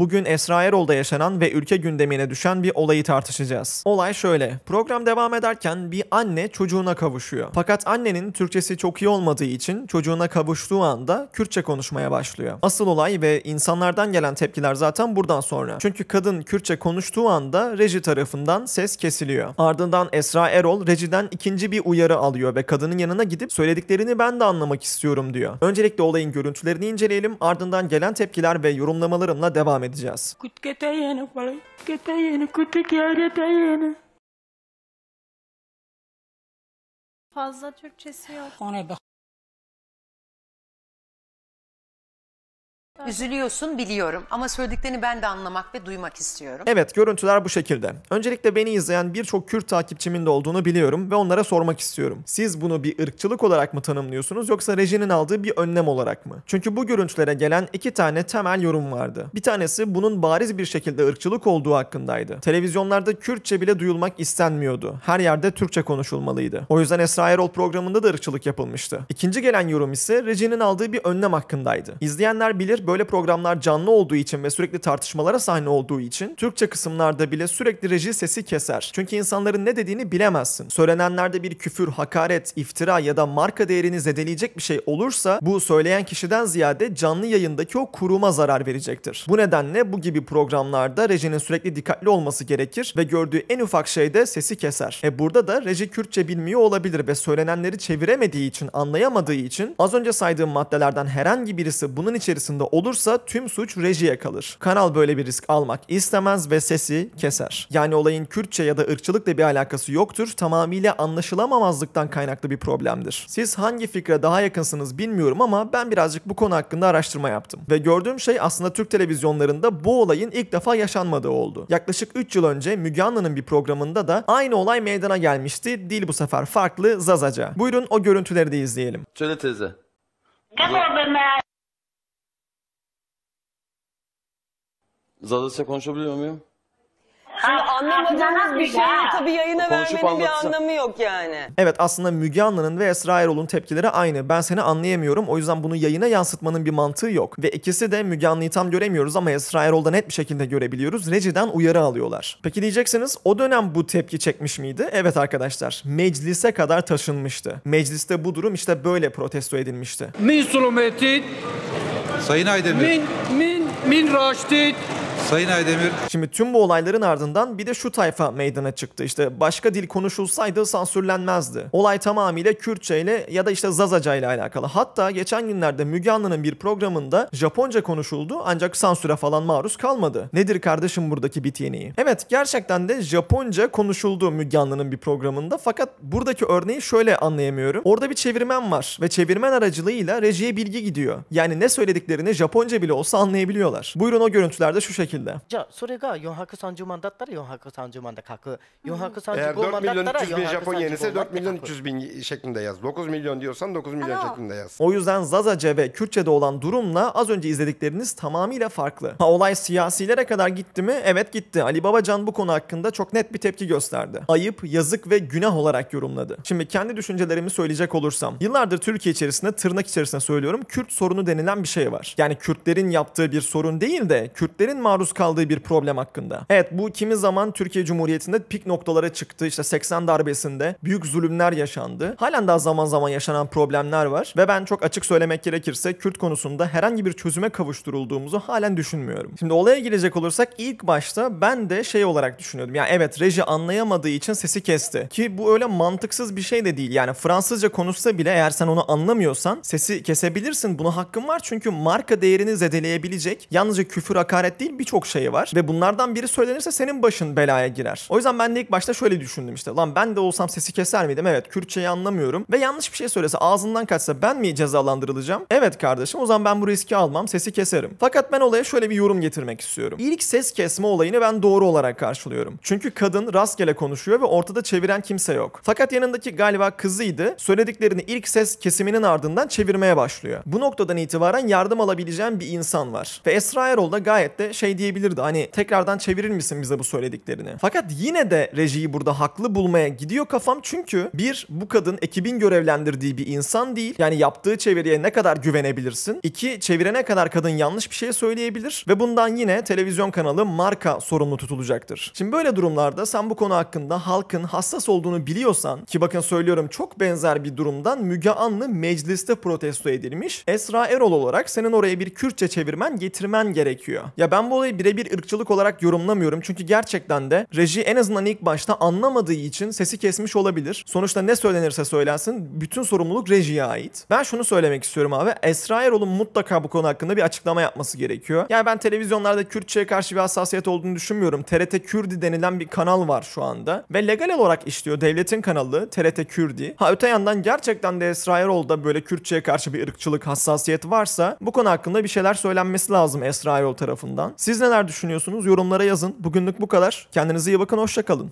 Bugün Esra Erol'da yaşanan ve ülke gündemine düşen bir olayı tartışacağız. Olay şöyle. Program devam ederken bir anne çocuğuna kavuşuyor. Fakat annenin Türkçesi çok iyi olmadığı için çocuğuna kavuştuğu anda Kürtçe konuşmaya başlıyor. Asıl olay ve insanlardan gelen tepkiler zaten buradan sonra. Çünkü kadın Kürtçe konuştuğu anda reji tarafından ses kesiliyor. Ardından Esra Erol rejiden ikinci bir uyarı alıyor ve kadının yanına gidip söylediklerini ben de anlamak istiyorum diyor. Öncelikle olayın görüntülerini inceleyelim ardından gelen tepkiler ve yorumlamalarımla devam edelim edeceğiz. Fazla Türkçesi yok. Üzülüyorsun biliyorum ama söylediklerini ben de anlamak ve duymak istiyorum. Evet görüntüler bu şekilde. Öncelikle beni izleyen birçok Kürt takipçimin de olduğunu biliyorum ve onlara sormak istiyorum. Siz bunu bir ırkçılık olarak mı tanımlıyorsunuz yoksa rejinin aldığı bir önlem olarak mı? Çünkü bu görüntülere gelen iki tane temel yorum vardı. Bir tanesi bunun bariz bir şekilde ırkçılık olduğu hakkındaydı. Televizyonlarda Kürtçe bile duyulmak istenmiyordu. Her yerde Türkçe konuşulmalıydı. O yüzden Esra Erol programında da ırkçılık yapılmıştı. İkinci gelen yorum ise rejinin aldığı bir önlem hakkındaydı. İzleyenler bilir böyle programlar canlı olduğu için ve sürekli tartışmalara sahne olduğu için Türkçe kısımlarda bile sürekli reji sesi keser. Çünkü insanların ne dediğini bilemezsin. Söylenenlerde bir küfür, hakaret, iftira ya da marka değerini zedeleyecek bir şey olursa bu söyleyen kişiden ziyade canlı yayındaki o kuruma zarar verecektir. Bu nedenle bu gibi programlarda rejinin sürekli dikkatli olması gerekir ve gördüğü en ufak şeyde sesi keser. E burada da reji Kürtçe bilmiyor olabilir ve söylenenleri çeviremediği için, anlayamadığı için az önce saydığım maddelerden herhangi birisi bunun içerisinde olursa tüm suç rejiye kalır. Kanal böyle bir risk almak istemez ve sesi keser. Yani olayın Kürtçe ya da ırkçılıkla bir alakası yoktur. Tamamıyla anlaşılamamazlıktan kaynaklı bir problemdir. Siz hangi fikre daha yakınsınız bilmiyorum ama ben birazcık bu konu hakkında araştırma yaptım. Ve gördüğüm şey aslında Türk televizyonlarında bu olayın ilk defa yaşanmadığı oldu. Yaklaşık 3 yıl önce Müge Anlı'nın bir programında da aynı olay meydana gelmişti. Değil bu sefer farklı Zazaca. Buyurun o görüntüleri de izleyelim. Çöle teyze. Ne oldu Zadosya konuşabiliyor muyum? Şimdi anlamadığımız bir şey. tabii yayına Konuşup vermenin bir anlamı yok yani. Evet aslında Müge Anlı'nın ve Esra Erol'un tepkileri aynı. Ben seni anlayamıyorum o yüzden bunu yayına yansıtmanın bir mantığı yok. Ve ikisi de Müge Anlı'yı tam göremiyoruz ama Esra Erol'da net bir şekilde görebiliyoruz. Reci'den uyarı alıyorlar. Peki diyeceksiniz o dönem bu tepki çekmiş miydi? Evet arkadaşlar meclise kadar taşınmıştı. Mecliste bu durum işte böyle protesto edilmişti. Min sulumetin Sayın Aydemir. min min min raştit Sayın Aydemir. Şimdi tüm bu olayların ardından bir de şu tayfa meydana çıktı. İşte başka dil konuşulsaydı sansürlenmezdi. Olay tamamıyla Kürtçe ile ya da işte Zazaca ile alakalı. Hatta geçen günlerde Müge Anlı'nın bir programında Japonca konuşuldu ancak sansüre falan maruz kalmadı. Nedir kardeşim buradaki bit Evet gerçekten de Japonca konuşuldu Müge Anlı'nın bir programında fakat buradaki örneği şöyle anlayamıyorum. Orada bir çevirmen var ve çevirmen aracılığıyla rejiye bilgi gidiyor. Yani ne söylediklerini Japonca bile olsa anlayabiliyorlar. Buyurun o görüntülerde şu şekilde んだじゃあそれが430万だったら430万で書く435 Eğer 4万だった milyon ら300 bin Japon yenisi 4 milyon man'da 300 bin şeklinde yaz. 9 milyon diyorsan 9 milyon Alo. şeklinde yaz. O yüzden Zazace ve Kürtçe'de olan durumla az önce izledikleriniz tamamıyla farklı. Ha, olay siyasilere kadar gitti mi? Evet gitti. Ali Babacan bu konu hakkında çok net bir tepki gösterdi. Ayıp, yazık ve günah olarak yorumladı. Şimdi kendi düşüncelerimi söyleyecek olursam. Yıllardır Türkiye içerisinde tırnak içerisinde söylüyorum Kürt sorunu denilen bir şey var. Yani Kürtlerin yaptığı bir sorun değil de Kürtlerin maruz maruz kaldığı bir problem hakkında. Evet bu kimi zaman Türkiye Cumhuriyeti'nde pik noktalara çıktı. İşte 80 darbesinde büyük zulümler yaşandı. Halen daha zaman zaman yaşanan problemler var ve ben çok açık söylemek gerekirse Kürt konusunda herhangi bir çözüme kavuşturulduğumuzu halen düşünmüyorum. Şimdi olaya gelecek olursak ilk başta ben de şey olarak düşünüyordum. Yani evet reji anlayamadığı için sesi kesti. Ki bu öyle mantıksız bir şey de değil. Yani Fransızca konuşsa bile eğer sen onu anlamıyorsan sesi kesebilirsin. Buna hakkın var çünkü marka değerini zedeleyebilecek yalnızca küfür hakaret değil birçok çok şey var ve bunlardan biri söylenirse senin başın belaya girer. O yüzden ben de ilk başta şöyle düşündüm işte lan ben de olsam sesi keser miydim? Evet Kürtçeyi anlamıyorum ve yanlış bir şey söylese ağzından kaçsa ben mi cezalandırılacağım? Evet kardeşim o zaman ben bu riski almam sesi keserim. Fakat ben olaya şöyle bir yorum getirmek istiyorum. İlk ses kesme olayını ben doğru olarak karşılıyorum. Çünkü kadın rastgele konuşuyor ve ortada çeviren kimse yok. Fakat yanındaki galiba kızıydı. Söylediklerini ilk ses kesiminin ardından çevirmeye başlıyor. Bu noktadan itibaren yardım alabileceğim bir insan var. Ve Esra Erol da gayet de şey diyebilirdi. Hani tekrardan çevirir misin bize bu söylediklerini? Fakat yine de rejiyi burada haklı bulmaya gidiyor kafam çünkü bir bu kadın ekibin görevlendirdiği bir insan değil. Yani yaptığı çeviriye ne kadar güvenebilirsin? İki çevirene kadar kadın yanlış bir şey söyleyebilir ve bundan yine televizyon kanalı marka sorumlu tutulacaktır. Şimdi böyle durumlarda sen bu konu hakkında halkın hassas olduğunu biliyorsan ki bakın söylüyorum çok benzer bir durumdan Müge Anlı mecliste protesto edilmiş. Esra Erol olarak senin oraya bir Kürtçe çevirmen getirmen gerekiyor. Ya ben bu olayı olayı birebir ırkçılık olarak yorumlamıyorum. Çünkü gerçekten de reji en azından ilk başta anlamadığı için sesi kesmiş olabilir. Sonuçta ne söylenirse söylensin bütün sorumluluk rejiye ait. Ben şunu söylemek istiyorum abi. Esra Erol'un mutlaka bu konu hakkında bir açıklama yapması gerekiyor. Yani ben televizyonlarda Kürtçe'ye karşı bir hassasiyet olduğunu düşünmüyorum. TRT Kürdi denilen bir kanal var şu anda. Ve legal olarak işliyor. Devletin kanalı TRT Kürdi. Ha öte yandan gerçekten de Esra Erol'da böyle Kürtçe'ye karşı bir ırkçılık hassasiyet varsa bu konu hakkında bir şeyler söylenmesi lazım Esra Erol tarafından. Siz neler düşünüyorsunuz? Yorumlara yazın. Bugünlük bu kadar. Kendinize iyi bakın. Hoşçakalın.